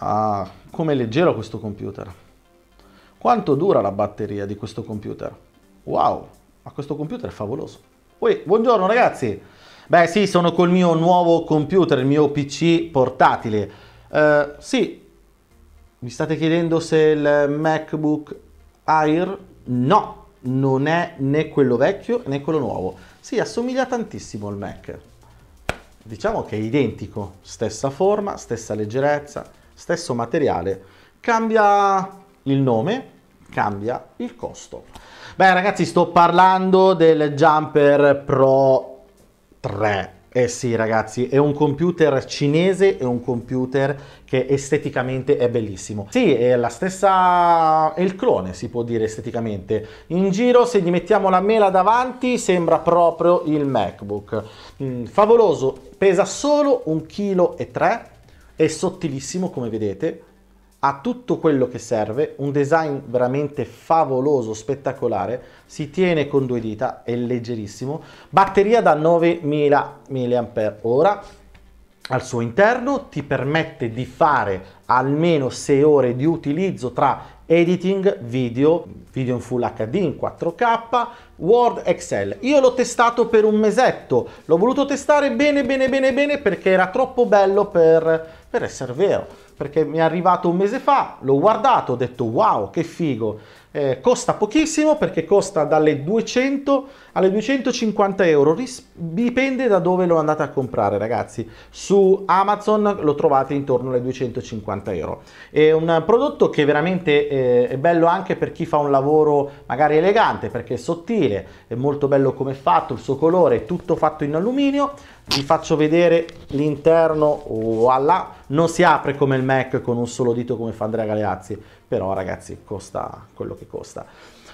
a ah, come è leggero questo computer. Quanto dura la batteria di questo computer? Wow, ma questo computer è favoloso. Ui, buongiorno ragazzi! Beh sì, sono col mio nuovo computer, il mio PC portatile. Uh, sì, mi state chiedendo se il MacBook Air? No, non è né quello vecchio né quello nuovo. Sì, assomiglia tantissimo al Mac. Diciamo che è identico, stessa forma, stessa leggerezza, stesso materiale, cambia il nome, cambia il costo. Beh ragazzi sto parlando del Jumper Pro 3. Eh sì ragazzi, è un computer cinese, è un computer che esteticamente è bellissimo. Sì, è la stessa... è il clone si può dire esteticamente. In giro se gli mettiamo la mela davanti sembra proprio il MacBook. Mm, favoloso, pesa solo 1,3 kg è sottilissimo come vedete, ha tutto quello che serve, un design veramente favoloso, spettacolare, si tiene con due dita, è leggerissimo, batteria da 9000 mAh al suo interno, ti permette di fare almeno 6 ore di utilizzo tra editing video, video in full HD in 4K, Word, Excel. Io l'ho testato per un mesetto, l'ho voluto testare bene bene bene bene perché era troppo bello per, per essere vero, perché mi è arrivato un mese fa, l'ho guardato, ho detto wow che figo, eh, costa pochissimo perché costa dalle 200 alle 250 euro, Ris- dipende da dove lo andate a comprare ragazzi, su Amazon lo trovate intorno alle 250 euro. È un prodotto che veramente eh, è bello anche per chi fa un lavoro magari elegante perché è sottile, è molto bello come è fatto, il suo colore è tutto fatto in alluminio, vi faccio vedere l'interno, voilà, oh, non si apre come il Mac con un solo dito come fa Andrea Galeazzi, però ragazzi costa quello che costa.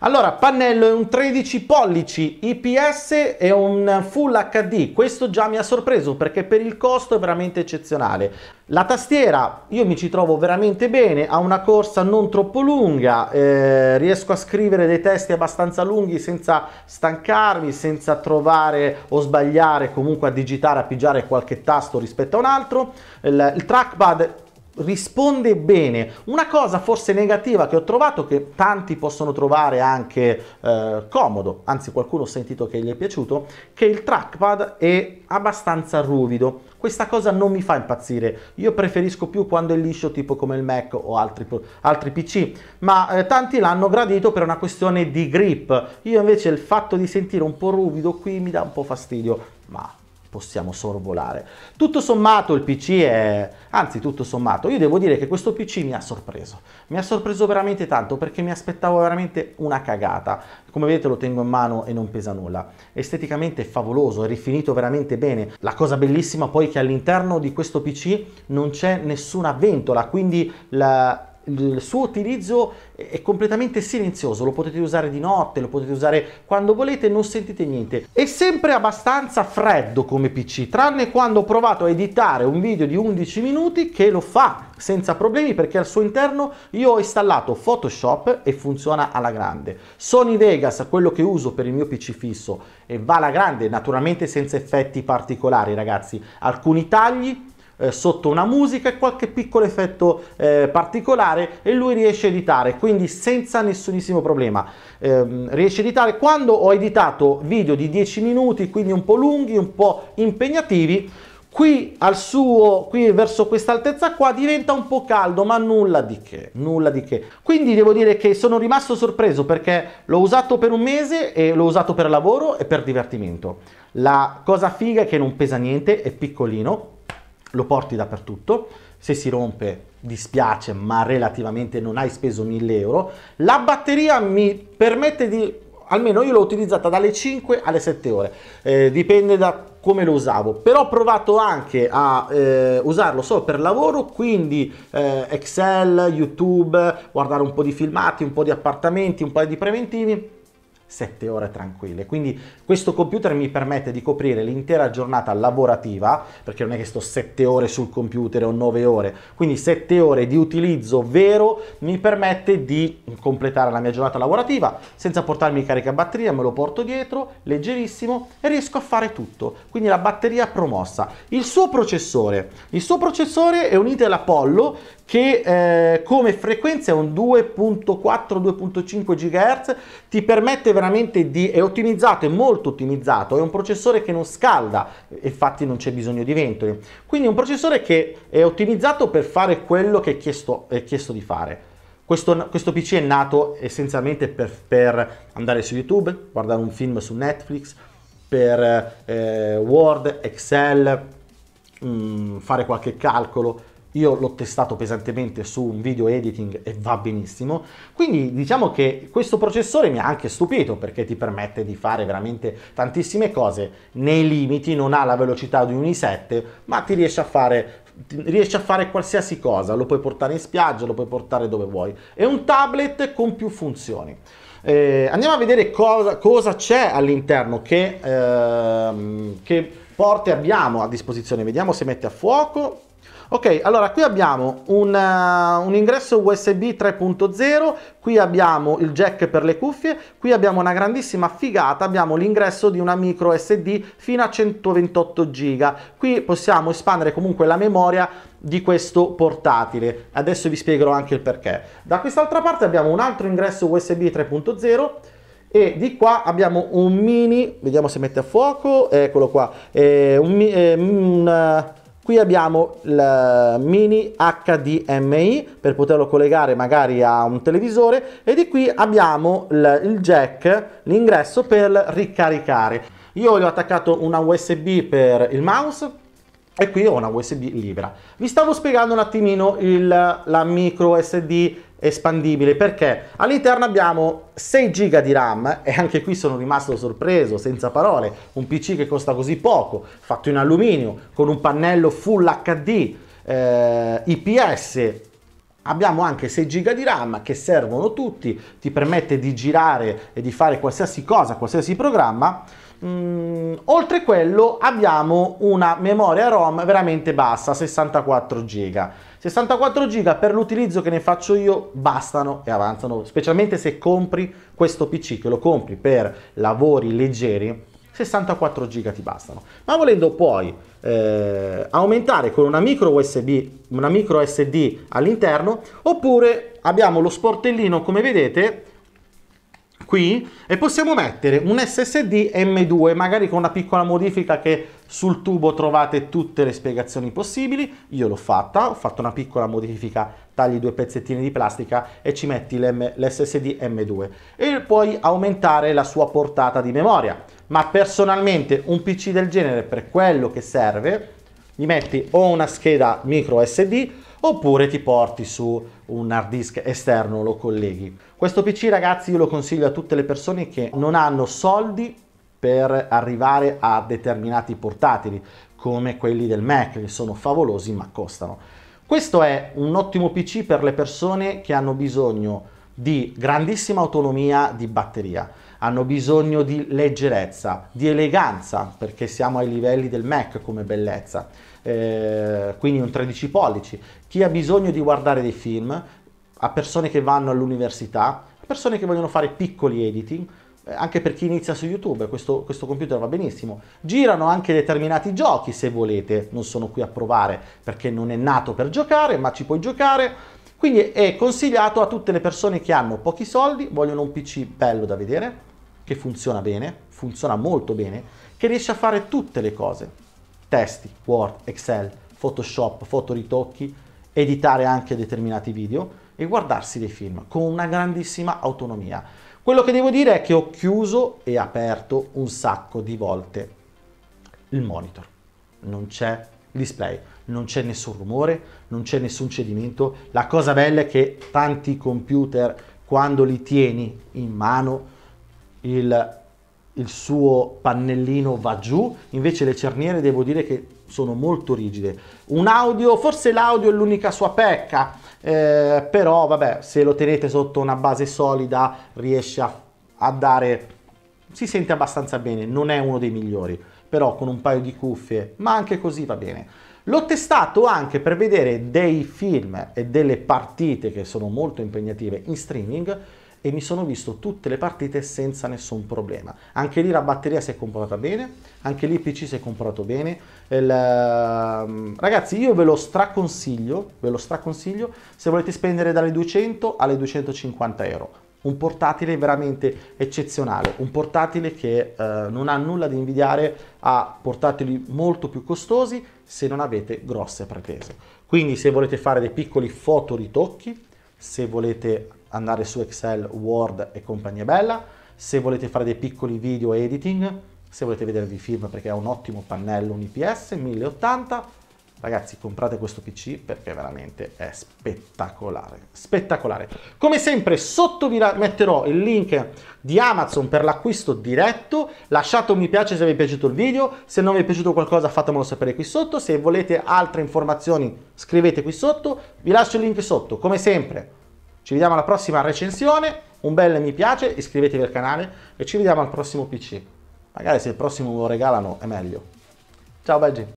Allora, pannello è un 13 pollici IPS e un Full HD, questo già mi ha sorpreso perché per il costo è veramente eccezionale. La tastiera io mi ci trovo veramente bene, ha una corsa non troppo lunga, eh, riesco a scrivere dei testi abbastanza lunghi senza stancarmi, senza trovare o sbagliare, comunque a digitare, a pigiare qualche tasto rispetto a un altro. il, il trackpad risponde bene. Una cosa forse negativa che ho trovato, che tanti possono trovare anche eh, comodo, anzi qualcuno ho sentito che gli è piaciuto, che il trackpad è abbastanza ruvido. Questa cosa non mi fa impazzire, io preferisco più quando è liscio tipo come il Mac o altri, altri PC, ma eh, tanti l'hanno gradito per una questione di grip, io invece il fatto di sentire un po' ruvido qui mi dà un po' fastidio, ma possiamo sorvolare. Tutto sommato il PC è, anzi tutto sommato, io devo dire che questo PC mi ha sorpreso, mi ha sorpreso veramente tanto perché mi aspettavo veramente una cagata, come vedete lo tengo in mano e non pesa nulla, esteticamente è favoloso, è rifinito veramente bene, la cosa bellissima poi è che all'interno di questo PC non c'è nessuna ventola, quindi la, il suo utilizzo è completamente silenzioso, lo potete usare di notte, lo potete usare quando volete, non sentite niente. È sempre abbastanza freddo come PC, tranne quando ho provato a editare un video di 11 minuti che lo fa senza problemi perché al suo interno io ho installato Photoshop e funziona alla grande. Sony Vegas, quello che uso per il mio PC fisso, e va alla grande, naturalmente senza effetti particolari ragazzi, alcuni tagli eh, sotto una musica e qualche piccolo effetto eh, particolare e lui riesce a editare, quindi senza nessunissimo problema. Ehm, riesce a editare quando ho editato video di 10 minuti, quindi un po' lunghi, un po' impegnativi, qui al suo qui verso questa altezza qua diventa un po' caldo ma nulla di che nulla di che quindi devo dire che sono rimasto sorpreso perché l'ho usato per un mese e l'ho usato per lavoro e per divertimento la cosa figa è che non pesa niente è piccolino lo porti dappertutto, se si rompe dispiace ma relativamente non hai speso 1000 euro, la batteria mi permette di almeno io l'ho utilizzata dalle 5 alle 7 ore eh, dipende da come lo usavo però ho provato anche a eh, usarlo solo per lavoro quindi eh, excel youtube guardare un po di filmati un po di appartamenti un po di preventivi 7 ore tranquille. Quindi questo computer mi permette di coprire l'intera giornata lavorativa, perché non è che sto 7 ore sul computer o 9 ore, quindi 7 ore di utilizzo vero mi permette di completare la mia giornata lavorativa senza portarmi carica batteria, me lo porto dietro, leggerissimo e riesco a fare tutto. Quindi la batteria promossa. Il suo processore, il suo processore è un Intel Apollo che eh, come frequenza è un 2.4-2.5 GHz, ti permette veramente di... è ottimizzato, è molto ottimizzato, è un processore che non scalda, infatti non c'è bisogno di ventoli Quindi è un processore che è ottimizzato per fare quello che è chiesto, è chiesto di fare. Questo, questo, PC è nato essenzialmente per, per, andare su YouTube, guardare un film su Netflix, per eh, Word, Excel, mh, mm, fare qualche calcolo, io l'ho testato pesantemente su un video editing e va benissimo, quindi diciamo che questo processore mi ha anche stupito perché ti permette di fare veramente tantissime cose, nei limiti non ha la velocità di un i7 ma ti riesce a fare riesci a fare qualsiasi cosa, lo puoi portare in spiaggia, lo puoi portare dove vuoi. È un tablet con più funzioni. Eh, andiamo a vedere cosa, cosa c'è all'interno che, ehm, che porte abbiamo a disposizione. Vediamo se mette a fuoco. Ok, allora qui abbiamo un, uh, un ingresso USB 3.0, qui abbiamo il jack per le cuffie, qui abbiamo una grandissima figata, abbiamo l'ingresso di una micro SD fino a 128 GB. Qui possiamo espandere comunque la memoria di questo portatile. Adesso vi spiegherò anche il perché. Da quest'altra parte abbiamo un altro ingresso USB 3.0 e di qua abbiamo un mini, vediamo se mette a fuoco, eccolo qua, eh, un, eh, un, eh, Qui abbiamo il mini HDMI per poterlo collegare magari a un televisore e di qui abbiamo il jack, l'ingresso per ricaricare. Io gli ho attaccato una USB per il mouse e qui ho una USB libera. Vi stavo spiegando un attimino il, la micro SD espandibile perché all'interno abbiamo 6 giga di RAM e anche qui sono rimasto sorpreso, senza parole, un PC che costa così poco, fatto in alluminio, con un pannello Full HD, eh, IPS, abbiamo anche 6 giga di RAM che servono tutti, ti permette di girare e di fare qualsiasi cosa, qualsiasi programma, Mm, oltre quello abbiamo una memoria ROM veramente bassa, 64 GB. 64 GB per l'utilizzo che ne faccio io bastano e avanzano, specialmente se compri questo PC che lo compri per lavori leggeri, 64 GB ti bastano. Ma volendo poi eh, aumentare con una micro USB, una micro SD all'interno, oppure abbiamo lo sportellino come vedete qui e possiamo mettere un SSD M2 magari con una piccola modifica che sul tubo trovate tutte le spiegazioni possibili io l'ho fatta ho fatto una piccola modifica tagli due pezzettini di plastica e ci metti l'SSD M2 e puoi aumentare la sua portata di memoria ma personalmente un PC del genere per quello che serve gli metti o una scheda micro SD oppure ti porti su un hard disk esterno, lo colleghi. Questo PC ragazzi io lo consiglio a tutte le persone che non hanno soldi per arrivare a determinati portatili come quelli del Mac che sono favolosi ma costano. Questo è un ottimo PC per le persone che hanno bisogno di grandissima autonomia di batteria hanno bisogno di leggerezza, di eleganza, perché siamo ai livelli del Mac come bellezza, eh, quindi un 13 pollici. Chi ha bisogno di guardare dei film, a persone che vanno all'università, a persone che vogliono fare piccoli editing, eh, anche per chi inizia su YouTube, questo, questo, computer va benissimo. Girano anche determinati giochi se volete, non sono qui a provare perché non è nato per giocare, ma ci puoi giocare quindi è consigliato a tutte le persone che hanno pochi soldi, vogliono un PC bello da vedere, che funziona bene, funziona molto bene, che riesce a fare tutte le cose. Testi, Word, Excel, Photoshop, fotoritocchi, editare anche determinati video e guardarsi dei film con una grandissima autonomia. Quello che devo dire è che ho chiuso e aperto un sacco di volte il monitor. Non c'è display non c'è nessun rumore, non c'è nessun cedimento. La cosa bella è che tanti computer, quando li tieni in mano, il, il suo pannellino va giù, invece le cerniere devo dire che sono molto rigide. Un audio, forse l'audio è l'unica sua pecca, eh, però vabbè, se lo tenete sotto una base solida riesce a, a dare... Si sente abbastanza bene, non è uno dei migliori, però con un paio di cuffie, ma anche così va bene. L'ho testato anche per vedere dei film e delle partite che sono molto impegnative in streaming e mi sono visto tutte le partite senza nessun problema. Anche lì la batteria si è comprata bene, anche lì il PC si è comprato bene. Il... Ehm, ragazzi, io ve lo straconsiglio, ve lo straconsiglio se volete spendere dalle 200 alle 250 euro. Un portatile veramente eccezionale, un portatile che eh, non ha nulla da invidiare a portatili molto più costosi se non avete grosse pretese. Quindi se volete fare dei piccoli fotoritocchi, se volete andare su Excel, Word e compagnia bella, se volete fare dei piccoli video editing, se volete vedervi film perché è un ottimo pannello, un IPS 1080, Ragazzi comprate questo PC perché veramente è spettacolare, spettacolare. Come sempre sotto vi metterò il link di Amazon per l'acquisto diretto, lasciate un mi piace se vi è piaciuto il video, se non vi è piaciuto qualcosa fatemelo sapere qui sotto, se volete altre informazioni scrivete qui sotto, vi lascio il link sotto, come sempre ci vediamo alla prossima recensione, un bel mi piace, iscrivetevi al canale e ci vediamo al prossimo PC. Magari se il prossimo lo regalano è meglio. Ciao Belgi!